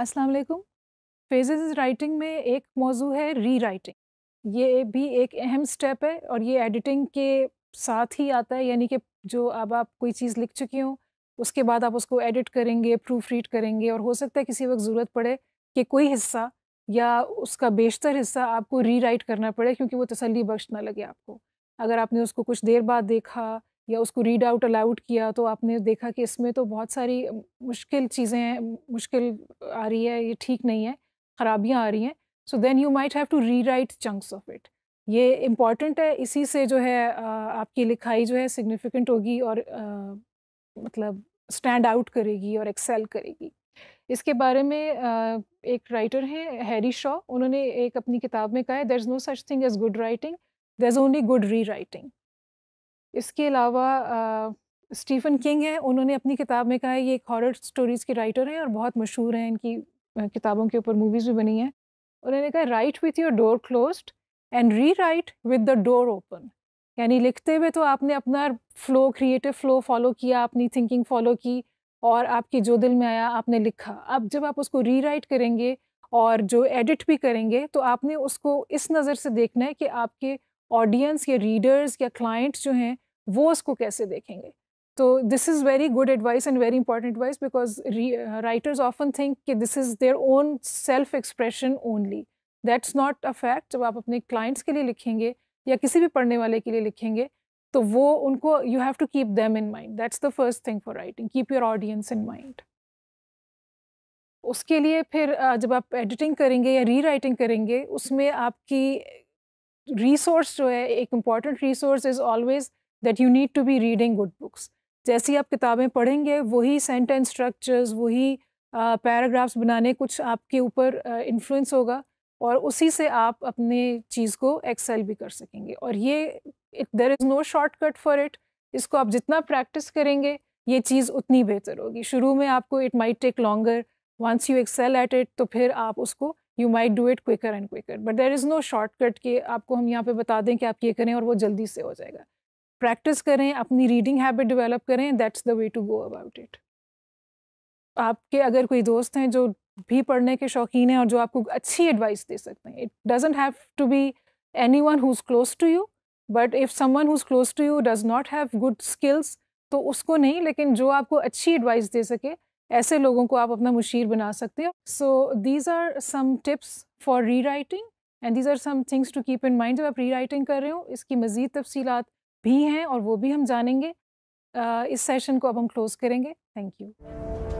अस्सलाम वालेकुम phases writing में एक मौजू है री राइटिंग ये भी एक अहम स्टेप है और ये एडिटिंग के साथ ही आता है यानी कि जो अब आप कोई चीज़ लिख चुकी हों उसके बाद आप उसको एडिट करेंगे प्रूफ रीड करेंगे और हो सकता है किसी वक्त ज़रूरत पड़े कि कोई हिस्सा या उसका बेशतर हिस्सा आपको री राइट करना पड़े क्योंकि वो तसली बख्श ना लगे आपको अगर आपने उसको कुछ देर बाद देखा या उसको रीड आउट अलाउड किया तो आपने देखा कि इसमें तो बहुत सारी मुश्किल चीज़ें हैं मुश्किल आ रही है ये ठीक नहीं है ख़राबियाँ आ रही हैं so then you might have to rewrite chunks of it ये इम्पॉर्टेंट है इसी से जो है आपकी लिखाई जो है सिग्निफिकेंट होगी और आ, मतलब स्टैंड आउट करेगी और एक्सेल करेगी इसके बारे में आ, एक राइटर हैं हैरी शॉ उन्होंने एक अपनी किताब में कहा है there is no such thing as good writing there is only good rewriting इसके अलावा स्टीफन किंग है उन्होंने अपनी किताब में कहा है ये एक हॉरर स्टोरीज़ के राइटर हैं और बहुत मशहूर हैं इनकी किताबों के ऊपर मूवीज़ भी बनी हैं उन्होंने कहा write with your door closed and rewrite with the door open यानी लिखते हुए तो आपने अपना फ्लो क्रिएटिव फ्लो फॉलो किया अपनी थिंकिंग फॉलो की और आपके जो दिल में आया आपने लिखा अब जब आप उसको रीराइट करेंगे और जो एडिट भी करेंगे तो आपने उसको इस नज़र से देखना है कि आपके ऑडियंस या रीडर्स या क्लाइंट्स जो हैं वो उसको कैसे देखेंगे तो this is very good advice and very important advice because writers often think कि this is their own self expression only that's not a fact जब आप अपने क्लाइंट्स के लिए लिखेंगे या किसी भी पढ़ने वाले के लिए लिखेंगे तो वो उनको you have to keep them in mind that's the first thing for writing keep your audience in mind उसके लिए फिर uh, जब आप एडिटिंग करेंगे या री राइटिंग करेंगे उसमें आपकी रिसोर्स जो है एक important resource is always that you need to be reading good books जैसी आप किताबें पढ़ेंगे वही सेंटेंस स्ट्रक्चर्स वही पैराग्राफ्स uh, बनाने कुछ आपके ऊपर इन्फ्लुएंस uh, होगा और उसी से आप अपने चीज़ को एक्सेल भी कर सकेंगे और ये there is no shortcut for it इसको आप जितना प्रैक्टिस करेंगे ये चीज़ उतनी बेहतर होगी शुरू में आपको it might take longer once you excel at it तो फिर आप उसको you might do it quicker and quicker but there is no shortcut कि आपको हम यहाँ पे बता दें कि आप ये करें और वो जल्दी से हो जाएगा प्रैक्टिस करें अपनी रीडिंग हैबिट डेवलप करें that's the way to go about it आपके अगर कोई दोस्त हैं जो भी पढ़ने के शौकीन हैं और जो आपको अच्छी एडवाइस दे सकते हैं it doesn't have to be anyone who's close to you but if someone who's close to you does not have good skills तो उसको नहीं लेकिन जो आपको अच्छी एडवाइस दे सके ऐसे लोगों को आप अपना मुशीर बना सकते हो so these are some tips for rewriting and these are some things to keep in mind जब आप री राइटिंग कर रहे हो इसकी मज़ीद तफसीत भी हैं और वो भी हम जानेंगे इस सेशन को अब हम क्लोज करेंगे थैंक यू